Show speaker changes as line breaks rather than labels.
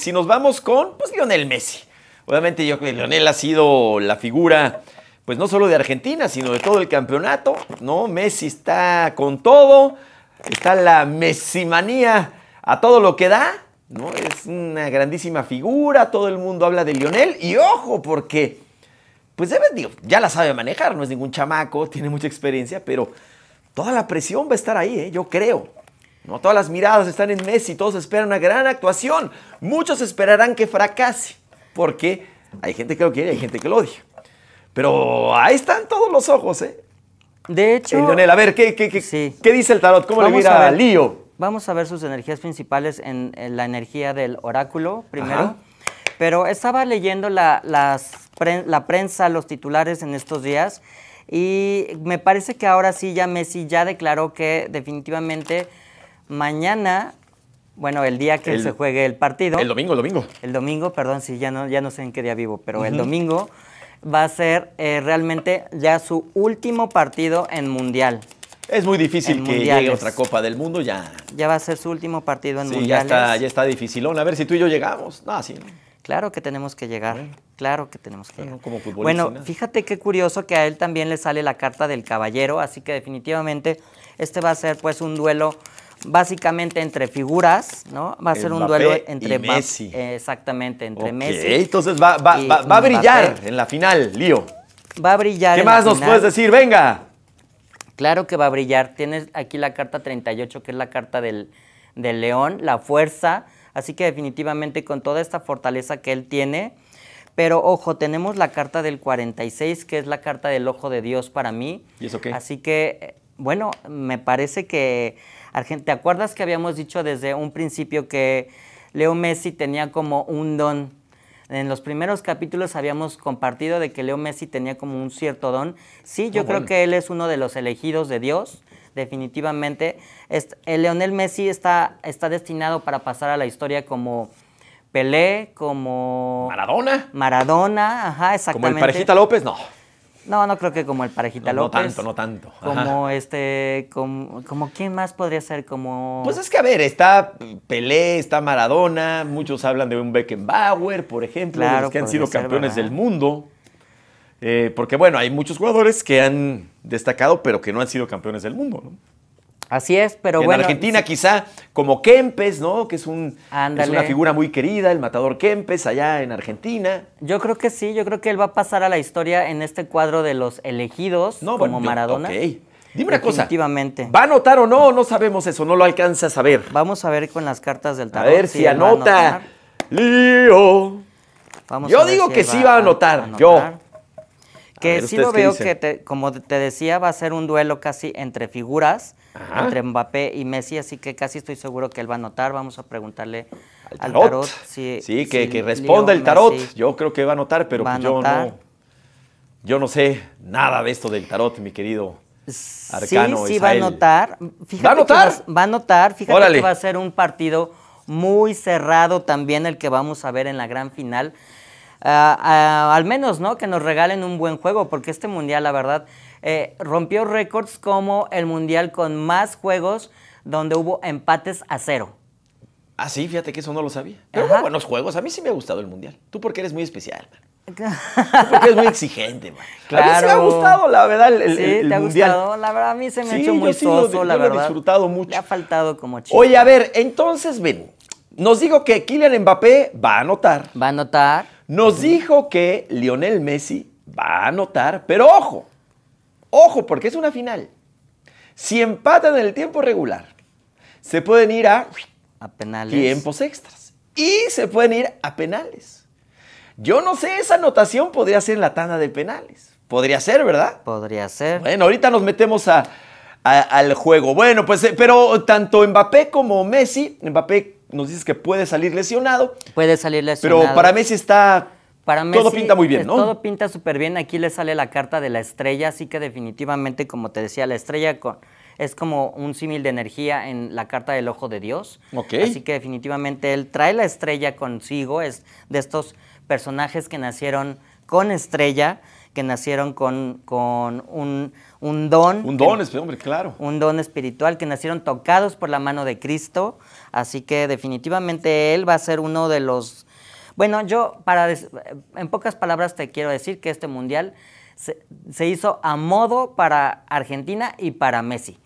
Si nos vamos con, pues Lionel Messi. Obviamente yo creo que Lionel ha sido la figura, pues no solo de Argentina, sino de todo el campeonato, ¿no? Messi está con todo, está la mesimanía a todo lo que da, ¿no? Es una grandísima figura, todo el mundo habla de Lionel y ojo, porque, pues ya la sabe manejar, no es ningún chamaco, tiene mucha experiencia, pero toda la presión va a estar ahí, ¿eh? yo creo. No todas las miradas están en Messi, todos esperan una gran actuación. Muchos esperarán que fracase, porque hay gente que lo quiere, y hay gente que lo odia. Pero ahí están todos los ojos, ¿eh? De hecho. Eh, a ver, ¿qué, qué, dice el tarot? ¿Cómo le mira a Lío?
Vamos a ver sus energías principales en, la energía del oráculo primero. Pero estaba leyendo la, la prensa, los titulares en estos días, y me parece que ahora sí ya Messi ya declaró que definitivamente mañana, bueno, el día que se juegue el partido. El domingo, el domingo. El domingo, perdón, sí, ya no, ya no sé en qué día vivo, pero el domingo va a ser eh, realmente ya su último partido en Mundial.
Es muy difícil que llegue otra Copa del Mundo ya.
Ya va a ser su último partido en sí, Ya está, ya
está dificilón. A ver si tú y yo llegamos.
No, sí. Claro que tenemos que llegar. Claro que tenemos que llegar. bueno, fíjate qué curioso que a él también le sale la carta del caballero, así que definitivamente este va a ser pues un duelo básicamente entre figuras, ¿no? Va a ser un duelo entre Messi. exactamente, entre Messi. Messi. Entonces
va, a brillar en la final, Lío.
Va a brillar. ¿Qué más nos puedes decir? Venga. Claro que va a brillar. Tienes aquí la carta 38, que es la carta del, del león, la fuerza. Así que definitivamente con toda esta fortaleza que él tiene. Pero ojo, tenemos la carta del 46, que es la carta del ojo de Dios para mí. ¿Y eso qué? Así que bueno, me parece que, ¿te acuerdas que habíamos dicho desde un principio que Leo Messi tenía como un don? En los primeros capítulos habíamos compartido de que Leo Messi tenía como un cierto don. Sí, yo ah, creo que él es uno de los elegidos de Dios, definitivamente. el Leonel Messi está, está destinado para pasar a la historia como Pelé, como... Maradona. Maradona, ajá, exactamente. Como el Parejita López, no. No, no creo que como el Parejita no, López. No tanto, no
tanto. Como
este, como, quién más podría ser como... Pues es
que a ver, está Pelé, está Maradona, muchos hablan de un Beckenbauer, por ejemplo, que han sido campeones del mundo. Eh, porque bueno, hay muchos jugadores que han destacado, pero que no han sido campeones del mundo, ¿no? Así es, pero bueno. En Argentina, quizá como Kempes, ¿no? Que es, un, una figura muy querida, el matador Kempes, allá en Argentina. Yo creo que sí, yo creo que él va a pasar a la historia en este
cuadro de los elegidos como Maradona. Okay. Dime una cosa. ¿Va a anotar o no? No sabemos eso, no lo alcanza a saber. Vamos a ver con las cartas del tarot. A ver si, anota. Lío. Yo digo que sí va a A anotar. Yo. Que sí lo veo que, como te decía, va a ser un duelo casi entre figuras, entre Mbappé y Messi, así que casi estoy seguro que él va a notar Vamos a preguntarle al tarot. sí, que, responda el tarot. yo
creo que va a notar pero pues yo no. Yo no sé nada de esto del tarot, mi querido. Arcano, sí, sí va a
notar ¿Va a notar Va, a notar Fíjate que va a ser un partido muy cerrado también el que vamos a ver en la gran final. Eh, al menos, ¿no? Que nos regalen un buen juego, porque este mundial, la verdad, eh, rompió récords como el mundial con más juegos
donde hubo empates a cero. Ah, sí, fíjate que eso no lo sabía. Pero buenos juegos. A mí sí me ha gustado el mundial. Tú porque eres muy especial, porque eres muy exigente, man. Claro. A mí sí me ha gustado, la verdad, el, sí, te ha gustado.
La verdad, a mí se me ha hecho muy soso, la yo verdad. Lo he
disfrutado mucho. Le ha faltado como chico. Oye, a ver, entonces ven. Nos dijo que Kylian Mbappé va a anotar. Va a anotar. Nos dijo que Lionel Messi va a anotar, pero ojo, ojo, porque es una final. Si empatan en el tiempo regular, se pueden ir a, a penales. tiempos extras y se pueden ir a penales. Yo no sé, esa anotación podría ser en la tanda de penales. Podría ser, ¿verdad? Podría ser. Bueno, ahorita nos metemos al juego. Bueno, pues, eh, pero tanto Mbappé como Messi, Mbappé nos dices que puede salir lesionado. Puede salir lesionado. Pero para Messi está... Para todo pinta muy bien, ¿no? Todo
pinta súper bien. Aquí le sale la carta de la estrella, así que definitivamente, como te decía, la estrella con, es como un símil de energía en la carta del ojo de Dios. Así que definitivamente él trae la estrella consigo, es de estos personajes que nacieron con estrella que nacieron con, con un, don. Un don, hombre, claro. Un don espiritual, que nacieron tocados por la mano de Cristo. Así que definitivamente Él va a ser uno de los... Bueno, yo, para, en pocas palabras te quiero decir que este mundial se hizo a modo para Argentina y para Messi.